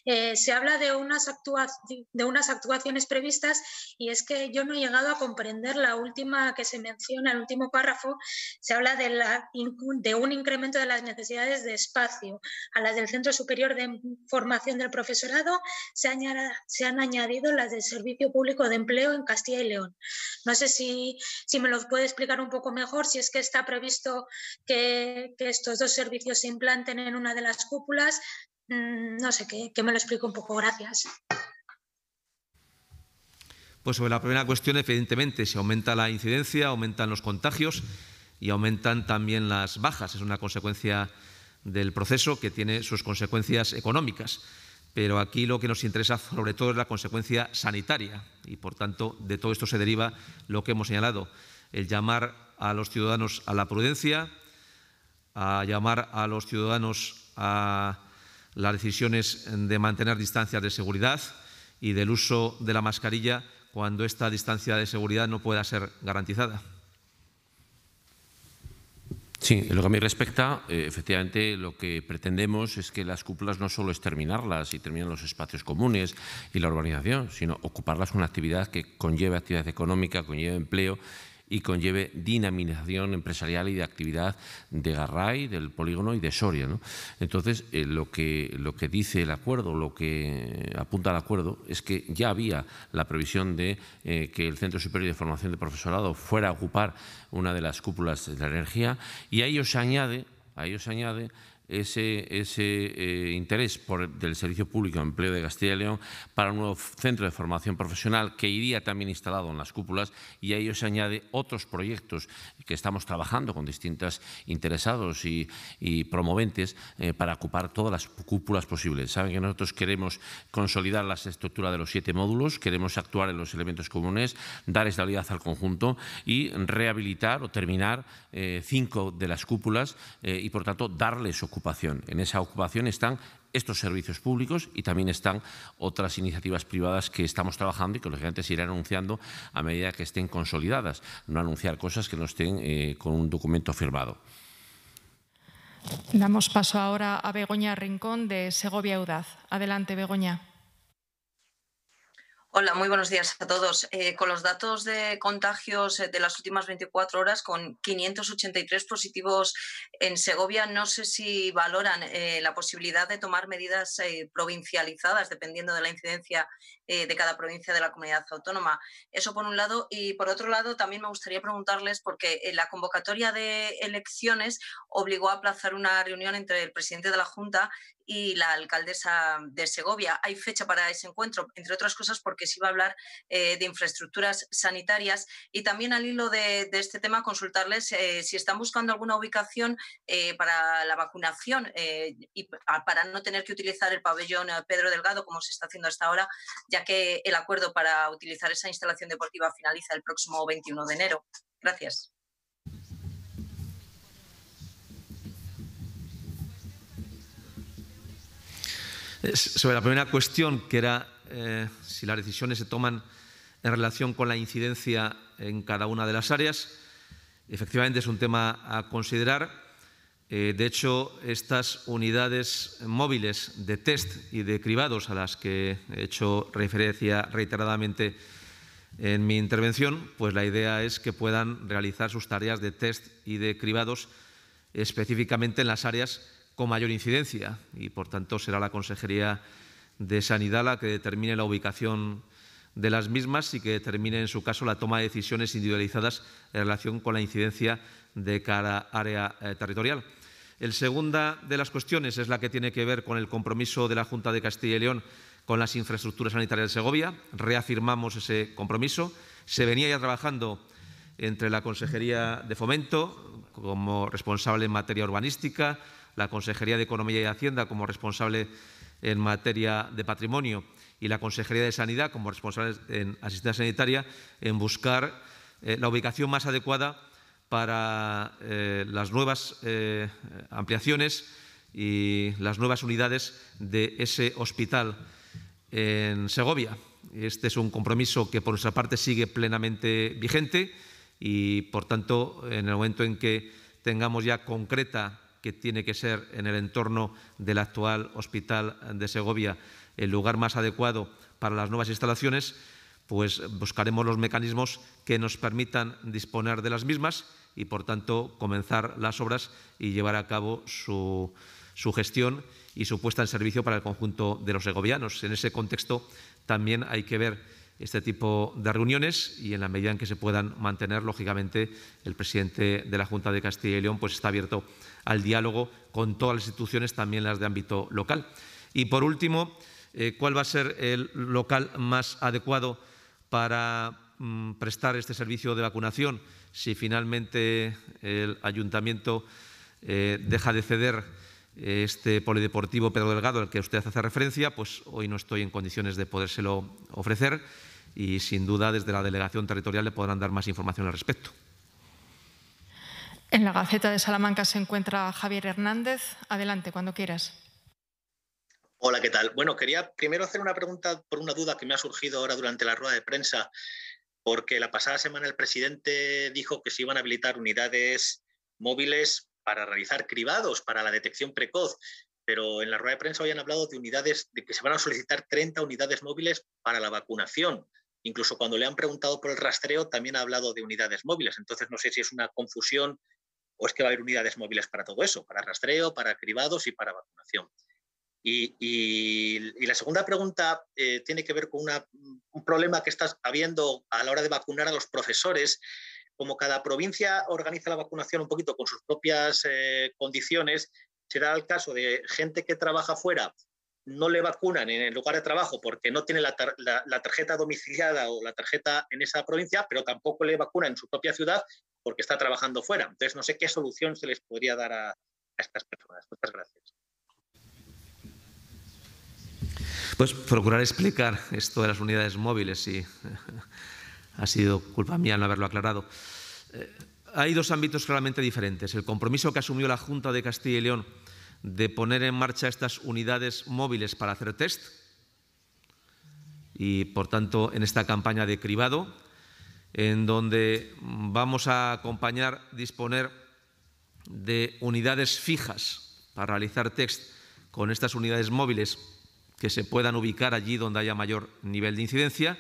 eh, se habla de unas, actuaciones previstas y es que yo no he llegado a comprender la última que se menciona, el último párrafo, se habla de, un incremento de las necesidades de espacio. A las del Centro Superior de Formación del Profesorado se, han añadido las del Servicio Público de Empleo en Castilla y León. No sé si, me lo puede explicar un poco mejor, si es que está previsto que, que estos dos servicios se implanten en una de las cúpulas, Mm, no sé, qué, que me lo explico un poco, gracias. Pues sobre la primera cuestión, evidentemente, se aumenta la incidencia, aumentan los contagios y aumentan también las bajas. Es una consecuencia del proceso que tiene sus consecuencias económicas. Pero aquí lo que nos interesa sobre todo es la consecuencia sanitaria y, por tanto, de todo esto se deriva lo que hemos señalado, el llamar a los ciudadanos a la prudencia, a llamar a los ciudadanos a las decisiones de mantener distancias de seguridad y del uso de la mascarilla cuando esta distancia de seguridad no pueda ser garantizada. Sí, en lo que a mí respecta, eh, efectivamente lo que pretendemos es que las cúpulas no solo es terminarlas y terminar los espacios comunes y la urbanización, sino ocuparlas con una actividad que conlleve actividad económica, conlleve empleo y conlleve dinamización empresarial y de actividad de Garray, del polígono y de Soria. Entonces, eh, lo, que, lo que dice el acuerdo, lo que apunta el acuerdo, es que ya había la previsión de eh, que el Centro Superior de Formación de Profesorado fuera a ocupar una de las cúpulas de la energía y a ello añade, a ello se añade ese, ese eh, interés por, del Servicio Público de Empleo de Castilla y León para un nuevo centro de formación profesional que iría también instalado en las cúpulas y a ello se añade otros proyectos que estamos trabajando con distintos interesados y, promoventes eh, para ocupar todas las cúpulas posibles. Saben que nosotros queremos consolidar la estructura de los siete módulos, queremos actuar en los elementos comunes, dar estabilidad al conjunto y rehabilitar o terminar eh, cinco de las cúpulas y, por tanto, darles ocupación en esa ocupación están estos servicios públicos y también están otras iniciativas privadas que estamos trabajando y que los se irán anunciando a medida que estén consolidadas, no anunciar cosas que no estén eh, con un documento firmado. Damos paso ahora a Begoña Rincón de Segovia UDAZ. Adelante, Begoña. Hola, muy buenos días a todos. Eh, con los datos de contagios eh, de las últimas 24 horas, con 583 positivos en Segovia, no sé si valoran eh, la posibilidad de tomar medidas provincializadas, dependiendo de la incidencia de cada provincia de la comunidad autónoma. Eso por un lado. Y por otro lado, también me gustaría preguntarles, porque la convocatoria de elecciones obligó a aplazar una reunión entre el presidente de la Junta y la alcaldesa de Segovia. Hay fecha para ese encuentro, entre otras cosas porque se iba a hablar eh, de infraestructuras sanitarias y también al hilo de, este tema consultarles eh, si están buscando alguna ubicación eh, para la vacunación y para no tener que utilizar el pabellón Pedro Delgado como se está haciendo hasta ahora, ya que el acuerdo para utilizar esa instalación deportiva finaliza el próximo 21 de enero. Gracias. sobre la primera cuestión, que era eh, si las decisiones se toman en relación con la incidencia en cada una de las áreas, efectivamente es un tema a considerar. Eh, de hecho, estas unidades móviles de test y de cribados a las que he hecho referencia reiteradamente en mi intervención, pues la idea es que puedan realizar sus tareas de test y de cribados específicamente en las áreas con mayor incidencia y, por tanto, será la Consejería de Sanidad la que determine la ubicación de las mismas y que determine, en su caso, la toma de decisiones individualizadas en relación con la incidencia de cada área eh, territorial. El segunda de las cuestiones es la que tiene que ver con el compromiso de la Junta de Castilla y León con las infraestructuras sanitarias de Segovia. Reafirmamos ese compromiso. Se venía ya trabajando entre la Consejería de Fomento como responsable en materia urbanística, la Consejería de Economía y Hacienda como responsable en materia de patrimonio y la Consejería de Sanidad como responsable en asistencia sanitaria en buscar eh, la ubicación más adecuada para eh, las nuevas eh, ampliaciones y las nuevas unidades de ese hospital en Segovia. Este es un compromiso que por nuestra parte sigue plenamente vigente y, por tanto, en el momento en que tengamos ya concreta que tiene que ser en el entorno del actual Hospital de Segovia el lugar más adecuado para las nuevas instalaciones, pues buscaremos los mecanismos que nos permitan disponer de las mismas y, por tanto, comenzar las obras y llevar a cabo su, gestión y su puesta en servicio para el conjunto de los segovianos. En ese contexto también hay que ver este tipo de reuniones y en la medida en que se puedan mantener, lógicamente, el presidente de la Junta de Castilla y León pues está abierto al diálogo con todas las instituciones, también las de ámbito local. Y por último, eh, ¿cuál va a ser el local más adecuado para mm, prestar este servicio de vacunación? Si finalmente el ayuntamiento eh, deja de ceder eh, este polideportivo Pedro Delgado al que usted hace referencia, pues hoy no estoy en condiciones de podérselo ofrecer y sin duda desde la Delegación Territorial le podrán dar más información al respecto. En la Gaceta de Salamanca se encuentra Javier Hernández. Adelante, cuando quieras. Hola, ¿qué tal? Bueno, quería primero hacer una pregunta por una duda que me ha surgido ahora durante la rueda de prensa, porque la pasada semana el presidente dijo que se iban a habilitar unidades móviles para realizar cribados, para la detección precoz pero en la rueda de prensa han hablado de unidades, de que se van a solicitar 30 unidades móviles para la vacunación. Incluso cuando le han preguntado por el rastreo, también ha hablado de unidades móviles. Entonces, no sé si es una confusión o es que va a haber unidades móviles para todo eso, para rastreo, para cribados y para vacunación. Y, la segunda pregunta eh, tiene que ver con un problema que está habiendo a la hora de vacunar a los profesores. Como cada provincia organiza la vacunación un poquito con sus propias eh, condiciones, será el caso de gente que trabaja fuera, no le vacunan en el lugar de trabajo porque no tiene la, tarjeta domiciliada o la tarjeta en esa provincia, pero tampoco le vacunan en su propia ciudad porque está trabajando fuera. Entonces, no sé qué solución se les podría dar a, estas personas. Muchas gracias. Pues procurar explicar esto de las unidades móviles, si ha sido culpa mía no haberlo aclarado. Eh, hay dos ámbitos claramente diferentes. El compromiso que asumió la Junta de Castilla y León de poner en marcha estas unidades móviles para hacer test y, por tanto, en esta campaña de cribado, en donde vamos a acompañar, disponer de unidades fijas para realizar test con estas unidades móviles que se puedan ubicar allí donde haya mayor nivel de incidencia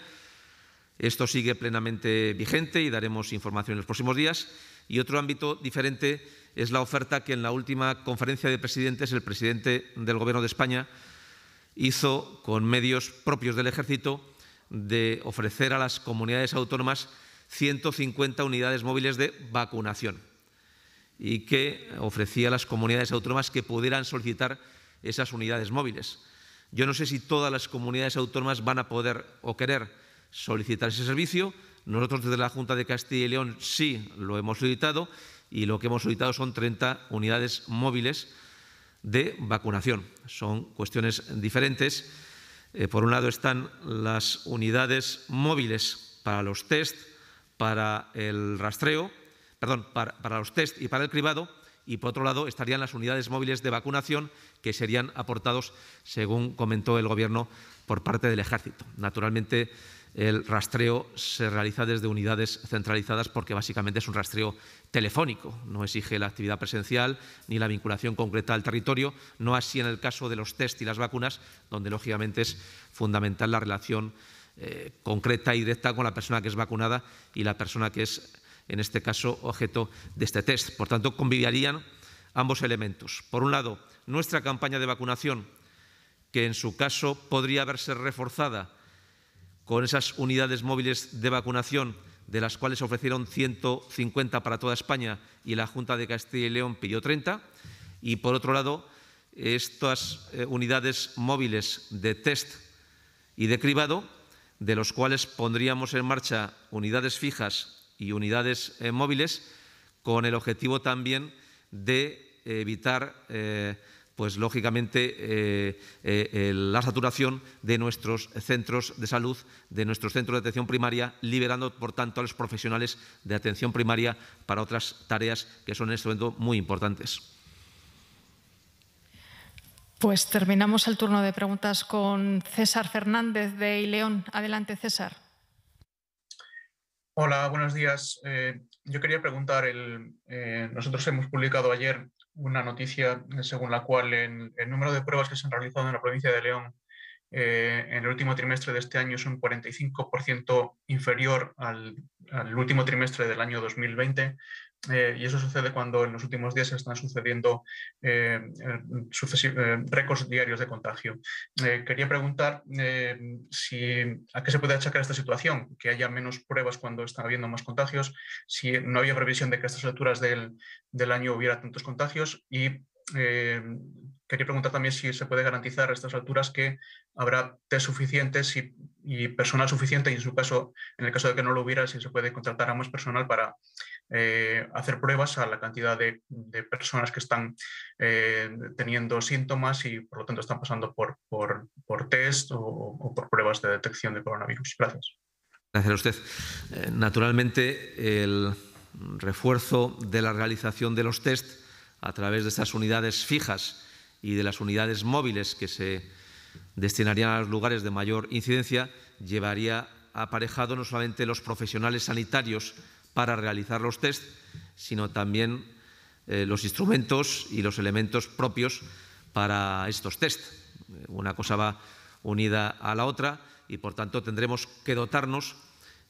esto sigue plenamente vigente y daremos información en los próximos días. Y otro ámbito diferente es la oferta que en la última conferencia de presidentes el presidente del Gobierno de España hizo con medios propios del ejército de ofrecer a las comunidades autónomas 150 unidades móviles de vacunación y que ofrecía a las comunidades autónomas que pudieran solicitar esas unidades móviles. Yo no sé si todas las comunidades autónomas van a poder o querer solicitar ese servicio. Nosotros desde la Junta de Castilla y León sí lo hemos solicitado y lo que hemos solicitado son 30 unidades móviles de vacunación. Son cuestiones diferentes. Eh, por un lado están las unidades móviles para los test, para el rastreo, perdón, para, para los test y para el cribado, y por otro lado estarían las unidades móviles de vacunación que serían aportados, según comentó el Gobierno, por parte del Ejército. Naturalmente, el rastreo se realiza desde unidades centralizadas porque básicamente es un rastreo telefónico, no exige la actividad presencial ni la vinculación concreta al territorio, no así en el caso de los test y las vacunas, donde lógicamente es fundamental la relación eh, concreta y directa con la persona que es vacunada y la persona que es, en este caso, objeto de este test. Por tanto, convivirían ambos elementos. Por un lado, nuestra campaña de vacunación, que en su caso podría verse reforzada con esas unidades móviles de vacunación, de las cuales ofrecieron 150 para toda España y la Junta de Castilla y León pidió 30. Y por otro lado, estas eh, unidades móviles de test y de cribado, de los cuales pondríamos en marcha unidades fijas y unidades eh, móviles, con el objetivo también de evitar eh, pues lógicamente eh, eh, la saturación de nuestros centros de salud, de nuestros centros de atención primaria, liberando por tanto a los profesionales de atención primaria para otras tareas que son en este momento muy importantes. Pues terminamos el turno de preguntas con César Fernández de Ileón. Adelante, César. Hola, buenos días. Eh, yo quería preguntar, el, nosotros hemos publicado ayer una noticia eh, según la cual el número de pruebas que se han realizado en la provincia de León eh, en el último trimestre de este año es un 45% inferior al, al, último trimestre del año 2020 eh, y eso sucede cuando en los últimos días están sucediendo eh, eh, récords diarios de contagio. quería preguntar si, a qué se puede achacar esta situación, que haya menos pruebas cuando están habiendo más contagios, si no había previsión de que a estas alturas del, año hubiera tantos contagios y quería preguntar también si se puede garantizar a estas alturas que habrá test suficientes y, y personal suficiente y en su caso, en el caso de que no lo hubiera, si se puede contratar a más personal para eh, hacer pruebas a la cantidad de, personas que están eh, teniendo síntomas y por lo tanto están pasando por, por, test o, o, por pruebas de detección de coronavirus. Gracias. Gracias a usted. Eh, naturalmente, el refuerzo de la realización de los test a través de estas unidades fijas y de las unidades móviles que se destinarían a los lugares de mayor incidencia llevaría aparejado no solamente los profesionales sanitarios para realizar los test, sino también eh, los instrumentos y los elementos propios para estos test. Eh, una cosa va unida a la otra y, por tanto, tendremos que dotarnos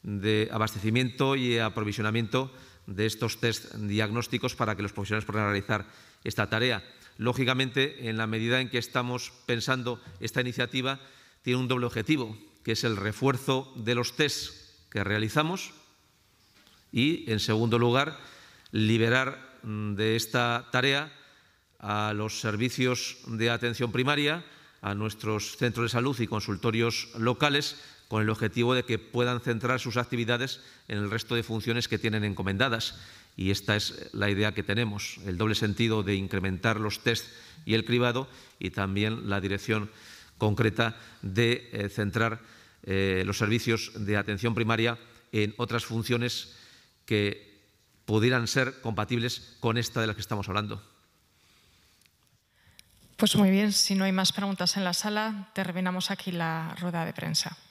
de abastecimiento y aprovisionamiento de estos test diagnósticos para que los profesionales puedan realizar esta tarea. Lógicamente, en la medida en que estamos pensando esta iniciativa, tiene un doble objetivo, que es el refuerzo de los test que realizamos y, en segundo lugar, liberar mm, de esta tarea a los servicios de atención primaria, a nuestros centros de salud y consultorios locales, con el objetivo de que puedan centrar sus actividades en el resto de funciones que tienen encomendadas. Y esta es la idea que tenemos, el doble sentido de incrementar los test y el cribado y también la dirección concreta de eh, centrar eh, los servicios de atención primaria en otras funciones que pudieran ser compatibles con esta de la que estamos hablando. Pues muy bien, si no hay más preguntas en la sala, terminamos aquí la rueda de prensa.